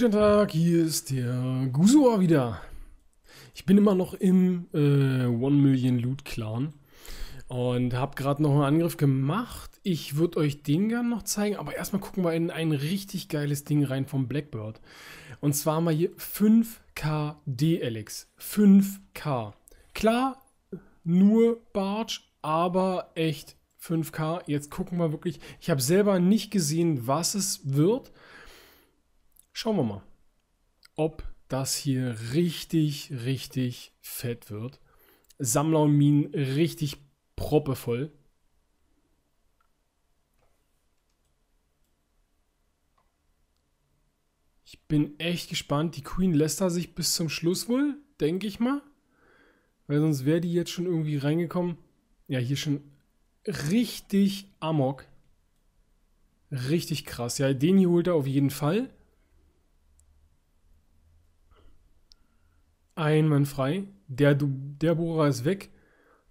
Guten Tag, hier ist der Gusua wieder. Ich bin immer noch im äh, One Million Loot Clan und habe gerade noch einen Angriff gemacht. Ich würde euch den gern noch zeigen, aber erstmal gucken wir in ein richtig geiles Ding rein vom Blackbird. Und zwar mal hier 5K DLX. 5K. Klar, nur Barge, aber echt 5K. Jetzt gucken wir wirklich. Ich habe selber nicht gesehen, was es wird. Schauen wir mal, ob das hier richtig, richtig fett wird. Sammler und Minen richtig proppevoll. Ich bin echt gespannt. Die Queen lässt da sich bis zum Schluss wohl, denke ich mal. Weil sonst wäre die jetzt schon irgendwie reingekommen. Ja, hier schon richtig Amok. Richtig krass. Ja, den hier holt er auf jeden Fall. einwandfrei. Der, der Bohrer ist weg.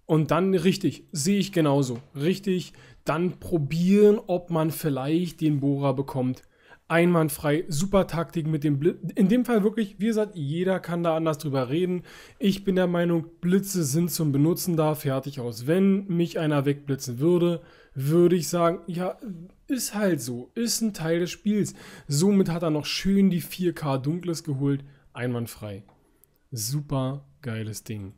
Und dann richtig, sehe ich genauso. Richtig, dann probieren, ob man vielleicht den Bohrer bekommt. Einwandfrei, super Taktik mit dem Blitz. In dem Fall wirklich, wie gesagt, jeder kann da anders drüber reden. Ich bin der Meinung, Blitze sind zum Benutzen da, fertig aus. Wenn mich einer wegblitzen würde, würde ich sagen, ja, ist halt so, ist ein Teil des Spiels. Somit hat er noch schön die 4K Dunkles geholt, einwandfrei super geiles Ding.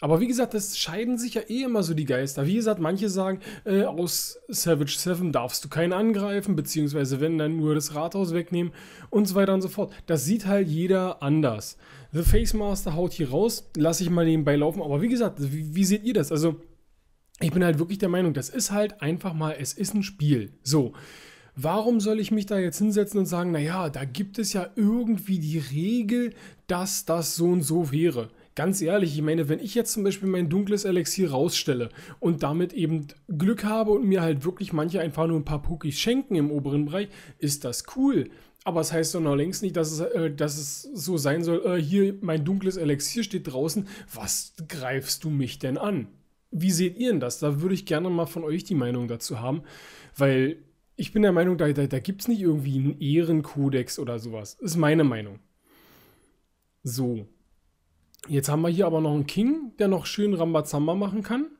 Aber wie gesagt, das scheiden sich ja eh immer so die Geister. Wie gesagt, manche sagen, äh, aus Savage 7 darfst du keinen angreifen, beziehungsweise wenn, dann nur das Rathaus wegnehmen und so weiter und so fort. Das sieht halt jeder anders. The Face Master haut hier raus, lasse ich mal nebenbei laufen. Aber wie gesagt, wie, wie seht ihr das? Also, ich bin halt wirklich der Meinung, das ist halt einfach mal, es ist ein Spiel. So. Warum soll ich mich da jetzt hinsetzen und sagen, naja, da gibt es ja irgendwie die Regel, dass das so und so wäre? Ganz ehrlich, ich meine, wenn ich jetzt zum Beispiel mein dunkles Elixier rausstelle und damit eben Glück habe und mir halt wirklich manche einfach nur ein paar Pokis schenken im oberen Bereich, ist das cool. Aber es das heißt doch noch längst nicht, dass es, äh, dass es so sein soll, äh, hier mein dunkles Elixier steht draußen, was greifst du mich denn an? Wie seht ihr denn das? Da würde ich gerne mal von euch die Meinung dazu haben, weil ich bin der Meinung, da, da, da gibt es nicht irgendwie einen Ehrenkodex oder sowas. Ist meine Meinung. So. Jetzt haben wir hier aber noch einen King, der noch schön Rambazamba machen kann.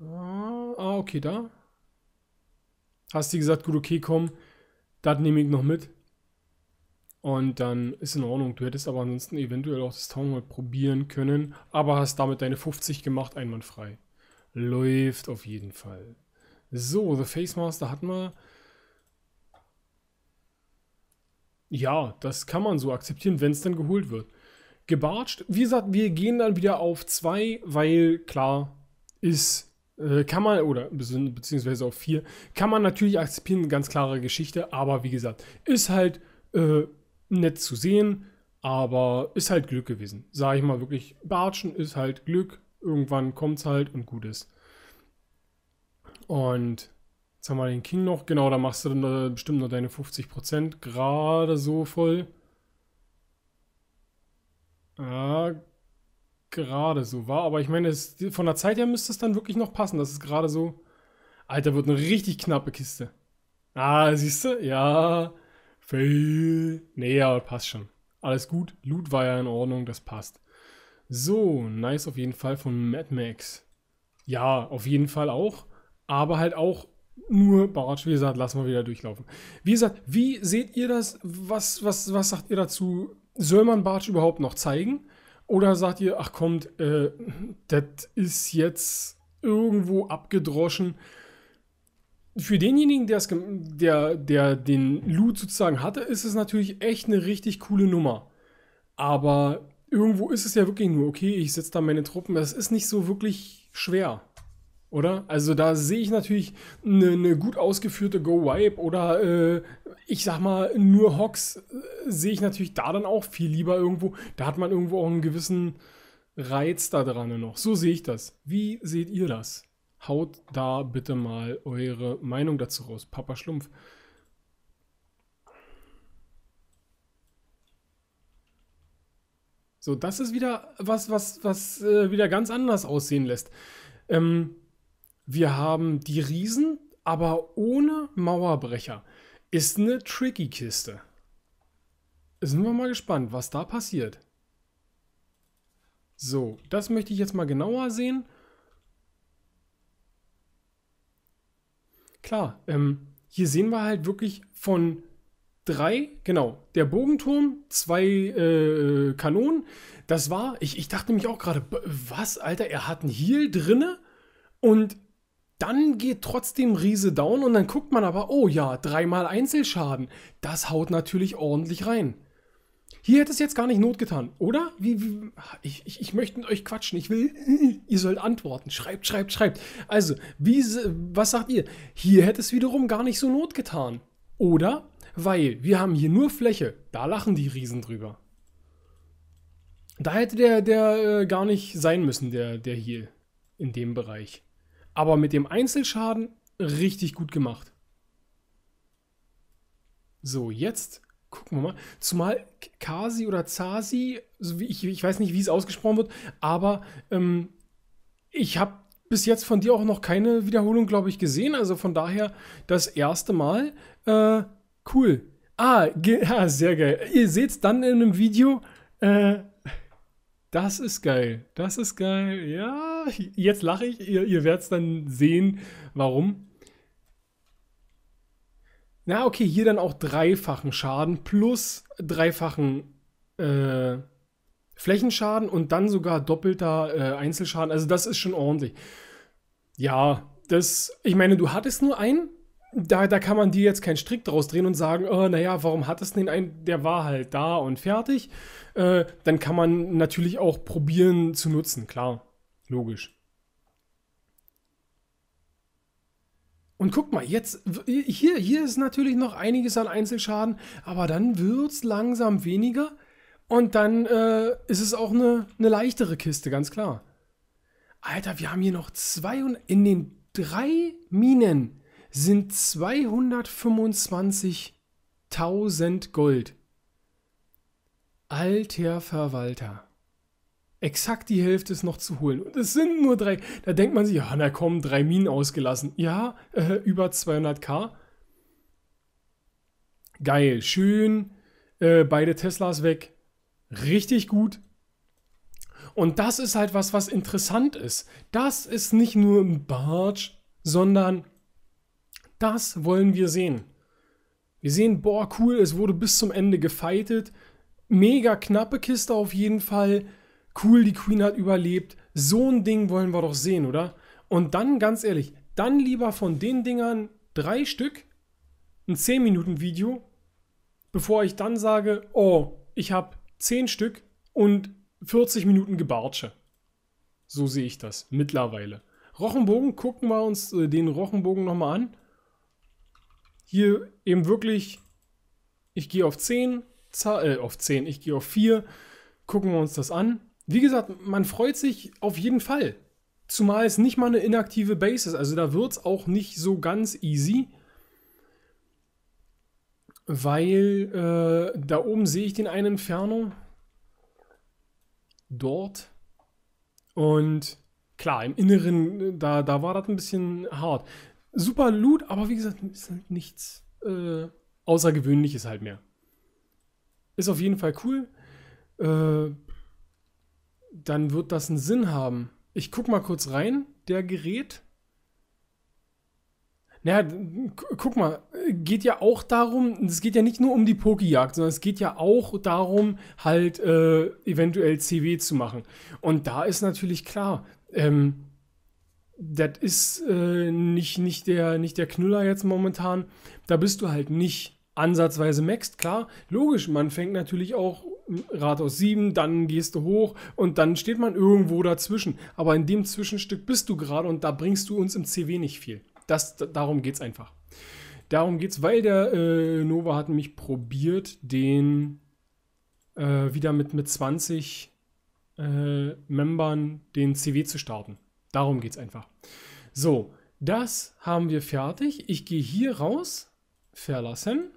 Ah, ah, okay, da. Hast du gesagt, gut, okay, komm, das nehme ich noch mit. Und dann ist in Ordnung. Du hättest aber ansonsten eventuell auch das Townhall probieren können, aber hast damit deine 50 gemacht, einwandfrei. Läuft auf jeden Fall. So, The Face Master hatten wir. Ja, das kann man so akzeptieren, wenn es dann geholt wird. Gebartscht, wie gesagt, wir gehen dann wieder auf 2, weil klar ist, äh, kann man, oder beziehungsweise auf 4, kann man natürlich akzeptieren, ganz klare Geschichte, aber wie gesagt, ist halt äh, nett zu sehen, aber ist halt Glück gewesen. Sage ich mal wirklich, Bartschen ist halt Glück, irgendwann kommt es halt und gut ist. Und jetzt haben wir den King noch. Genau, da machst du dann äh, bestimmt noch deine 50% gerade so voll. Ja, gerade so war. Aber ich meine, es, von der Zeit her müsste es dann wirklich noch passen. Das ist gerade so. Alter, wird eine richtig knappe Kiste. Ah, siehst du? Ja. Fail. Nee, aber passt schon. Alles gut. Loot war ja in Ordnung, das passt. So, nice auf jeden Fall von Mad Max. Ja, auf jeden Fall auch aber halt auch nur Bartsch, Wie gesagt, lassen wir wieder durchlaufen. Wie gesagt, wie seht ihr das? Was, was, was sagt ihr dazu? Soll man Bartsch überhaupt noch zeigen? Oder sagt ihr, ach kommt, äh, das ist jetzt irgendwo abgedroschen? Für denjenigen, der, der den Loot sozusagen hatte, ist es natürlich echt eine richtig coole Nummer. Aber irgendwo ist es ja wirklich nur, okay, ich setze da meine Truppen. Das ist nicht so wirklich schwer oder? Also da sehe ich natürlich eine ne gut ausgeführte Go-Wipe oder äh, ich sag mal nur Hawks äh, sehe ich natürlich da dann auch viel lieber irgendwo. Da hat man irgendwo auch einen gewissen Reiz da dran noch. So sehe ich das. Wie seht ihr das? Haut da bitte mal eure Meinung dazu raus. Papa Schlumpf. So, das ist wieder was, was, was äh, wieder ganz anders aussehen lässt. Ähm, wir haben die Riesen, aber ohne Mauerbrecher. Ist eine tricky Kiste. Sind wir mal gespannt, was da passiert. So, das möchte ich jetzt mal genauer sehen. Klar, ähm, hier sehen wir halt wirklich von drei, genau, der Bogenturm, zwei äh, Kanonen. Das war, ich, ich dachte nämlich auch gerade, was, Alter, er hat einen Heal drinne und dann geht trotzdem Riese down und dann guckt man aber, oh ja, dreimal Einzelschaden. Das haut natürlich ordentlich rein. Hier hätte es jetzt gar nicht Not getan, oder? Wie, wie, ich, ich, ich, möchte mit euch quatschen. Ich will, ihr sollt antworten. Schreibt, schreibt, schreibt. Also, wie, was sagt ihr? Hier hätte es wiederum gar nicht so Not getan, oder? Weil wir haben hier nur Fläche. Da lachen die Riesen drüber. Da hätte der, der äh, gar nicht sein müssen, der, der hier in dem Bereich. Aber mit dem Einzelschaden richtig gut gemacht. So, jetzt gucken wir mal. Zumal Kasi oder Zasi, ich, ich, weiß nicht, wie es ausgesprochen wird, aber ähm, ich habe bis jetzt von dir auch noch keine Wiederholung, glaube ich, gesehen. Also von daher das erste Mal. Äh, cool. Ah, ja, sehr geil. Ihr seht es dann in einem Video. Äh, das ist geil. Das ist geil. Ja. jetzt lache ich, ihr, ihr werdet es dann sehen, warum. Na, okay, hier dann auch dreifachen Schaden plus dreifachen äh, Flächenschaden und dann sogar doppelter äh, Einzelschaden. Also das ist schon ordentlich. Ja, das, ich meine, du hattest nur einen. Da, da kann man dir jetzt keinen Strick draus drehen und sagen, oh, naja, warum hattest du den einen? Der war halt da und fertig. Äh, dann kann man natürlich auch probieren zu nutzen, klar. Logisch. Und guck mal, jetzt, hier, hier ist natürlich noch einiges an Einzelschaden, aber dann wird es langsam weniger und dann äh, ist es auch eine, eine leichtere Kiste, ganz klar. Alter, wir haben hier noch zwei und in den drei Minen sind 225.000 Gold. Alter Verwalter. Exakt die Hälfte ist noch zu holen. Und es sind nur drei. Da denkt man sich, ja, na komm, drei Minen ausgelassen. Ja, äh, über 200k. Geil, schön. Äh, beide Teslas weg. Richtig gut. Und das ist halt was, was interessant ist. Das ist nicht nur ein Barge, sondern das wollen wir sehen. Wir sehen, boah, cool, es wurde bis zum Ende gefeitet. Mega knappe Kiste auf jeden Fall cool, die Queen hat überlebt, so ein Ding wollen wir doch sehen, oder? Und dann, ganz ehrlich, dann lieber von den Dingern drei Stück, ein 10-Minuten-Video, bevor ich dann sage, oh, ich habe 10 Stück und 40 Minuten Gebartsche. So sehe ich das mittlerweile. Rochenbogen, gucken wir uns äh, den Rochenbogen nochmal an. Hier eben wirklich, ich gehe auf 10, äh, auf 10, ich gehe auf 4, gucken wir uns das an wie gesagt, man freut sich auf jeden Fall. Zumal es nicht mal eine inaktive Base ist. Also da wird es auch nicht so ganz easy. Weil äh, da oben sehe ich den einen Inferno. Dort. Und klar, im Inneren, da, da war das ein bisschen hart. Super Loot, aber wie gesagt, ist halt nichts äh, Außergewöhnliches halt mehr. Ist auf jeden Fall cool. Äh, dann wird das einen Sinn haben. Ich guck mal kurz rein, der Gerät. Naja, guck mal, geht ja auch darum, es geht ja nicht nur um die Pokejagd, sondern es geht ja auch darum, halt äh, eventuell CW zu machen. Und da ist natürlich klar, ähm, das ist äh, nicht, nicht, der, nicht der Knüller jetzt momentan. Da bist du halt nicht ansatzweise maxed. Klar, logisch, man fängt natürlich auch Rathaus 7, dann gehst du hoch und dann steht man irgendwo dazwischen. Aber in dem Zwischenstück bist du gerade und da bringst du uns im CW nicht viel. Das, darum geht es einfach. Darum geht es, weil der äh, Nova hat nämlich probiert, den äh, wieder mit, mit 20 äh, Membern den CW zu starten. Darum geht es einfach. So, das haben wir fertig. Ich gehe hier raus, verlassen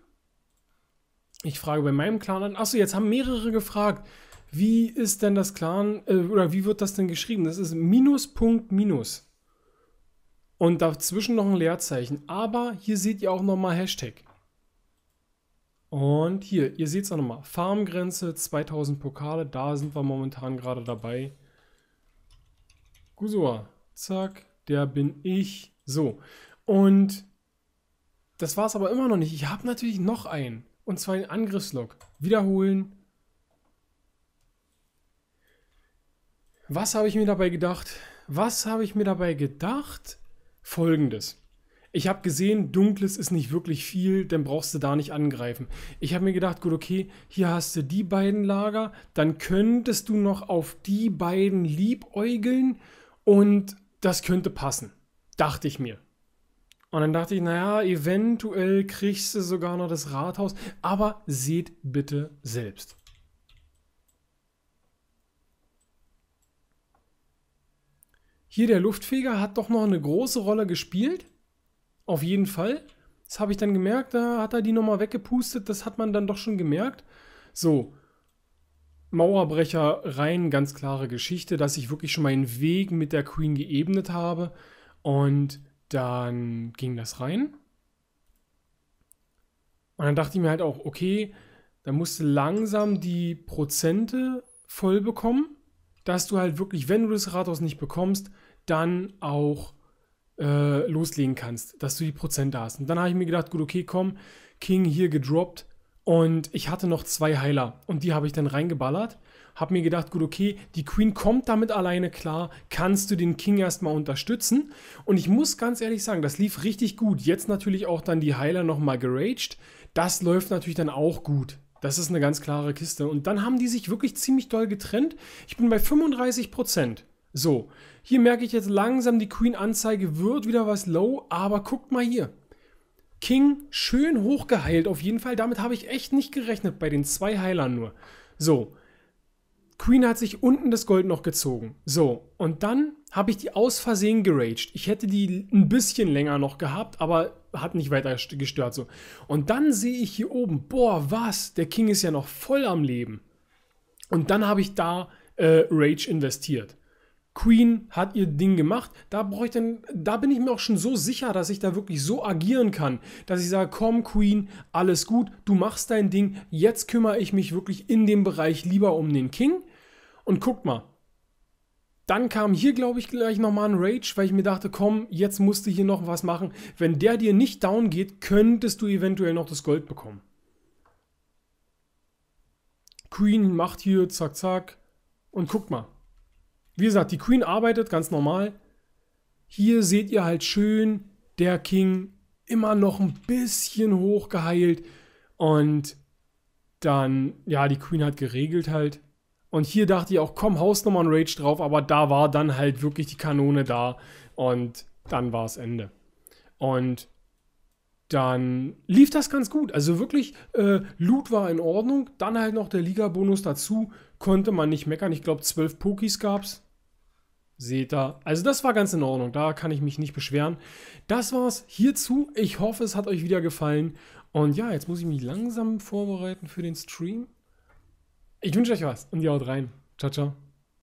ich frage bei meinem Clan an. Achso, jetzt haben mehrere gefragt. Wie ist denn das Clan, äh, oder wie wird das denn geschrieben? Das ist minus Punkt Minus. Und dazwischen noch ein Leerzeichen. Aber hier seht ihr auch nochmal Hashtag. Und hier, ihr seht es auch nochmal. Farmgrenze, 2000 Pokale. Da sind wir momentan gerade dabei. Gusua. Zack, der bin ich. So. Und das war es aber immer noch nicht. Ich habe natürlich noch einen. Und zwar den Angriffslog. Wiederholen. Was habe ich mir dabei gedacht? Was habe ich mir dabei gedacht? Folgendes. Ich habe gesehen, dunkles ist nicht wirklich viel, dann brauchst du da nicht angreifen. Ich habe mir gedacht, gut, okay, hier hast du die beiden Lager, dann könntest du noch auf die beiden liebäugeln und das könnte passen. Dachte ich mir. Und dann dachte ich, naja, eventuell kriegst du sogar noch das Rathaus. Aber seht bitte selbst. Hier der Luftfeger hat doch noch eine große Rolle gespielt. Auf jeden Fall. Das habe ich dann gemerkt. Da hat er die nochmal weggepustet. Das hat man dann doch schon gemerkt. So. Mauerbrecher rein, ganz klare Geschichte, dass ich wirklich schon meinen Weg mit der Queen geebnet habe. Und dann ging das rein. Und dann dachte ich mir halt auch, okay, da musst du langsam die Prozente voll bekommen, dass du halt wirklich, wenn du das Rathaus nicht bekommst, dann auch äh, loslegen kannst, dass du die Prozente hast. Und dann habe ich mir gedacht, gut, okay, komm, King hier gedroppt und ich hatte noch zwei Heiler und die habe ich dann reingeballert habe mir gedacht, gut, okay, die Queen kommt damit alleine klar, kannst du den King erstmal unterstützen. Und ich muss ganz ehrlich sagen, das lief richtig gut. Jetzt natürlich auch dann die Heiler nochmal geraged. Das läuft natürlich dann auch gut. Das ist eine ganz klare Kiste. Und dann haben die sich wirklich ziemlich doll getrennt. Ich bin bei 35 Prozent. So, hier merke ich jetzt langsam, die Queen-Anzeige wird wieder was low, aber guckt mal hier. King schön hochgeheilt auf jeden Fall. Damit habe ich echt nicht gerechnet bei den zwei Heilern nur. So, Queen hat sich unten das Gold noch gezogen. So, und dann habe ich die aus Versehen geraged. Ich hätte die ein bisschen länger noch gehabt, aber hat nicht weiter gestört so. Und dann sehe ich hier oben, boah, was? Der King ist ja noch voll am Leben. Und dann habe ich da äh, Rage investiert. Queen hat ihr Ding gemacht. Da, ich dann, da bin ich mir auch schon so sicher, dass ich da wirklich so agieren kann, dass ich sage, komm Queen, alles gut, du machst dein Ding, jetzt kümmere ich mich wirklich in dem Bereich lieber um den King und guckt mal. Dann kam hier, glaube ich, gleich nochmal ein Rage, weil ich mir dachte, komm, jetzt musst du hier noch was machen. Wenn der dir nicht down geht, könntest du eventuell noch das Gold bekommen. Queen macht hier, zack, zack. Und guckt mal. Wie gesagt, die Queen arbeitet ganz normal. Hier seht ihr halt schön, der King immer noch ein bisschen hoch geheilt. Und dann, ja, die Queen hat geregelt halt. Und hier dachte ich auch, komm, haust nochmal und Rage drauf, aber da war dann halt wirklich die Kanone da und dann war es Ende. Und dann lief das ganz gut. Also wirklich, äh, Loot war in Ordnung. Dann halt noch der Liga-Bonus dazu. Konnte man nicht meckern. Ich glaube, zwölf Pokis gab es. Seht da. Also das war ganz in Ordnung. Da kann ich mich nicht beschweren. Das war's hierzu. Ich hoffe, es hat euch wieder gefallen. Und ja, jetzt muss ich mich langsam vorbereiten für den Stream. Ich wünsche euch was und ihr haut rein. Ciao, ciao.